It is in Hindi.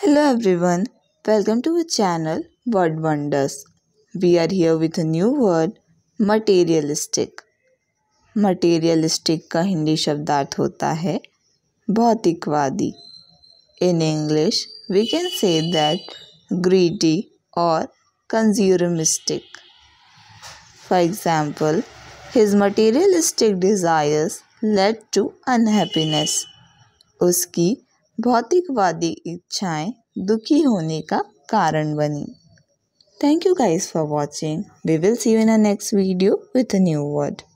Hello everyone, welcome to our channel Word Wonders. We are here with a new word materialistic. Materialistic का हिंदी शब्दार्थ होता है भौतिकवादी In English, we can say that greedy or consumeristic. For example, his materialistic desires led to unhappiness. उसकी भौतिकवादी इच्छाएं दुखी होने का कारण बनी thank you guys for watching we will see you in a next video with a new word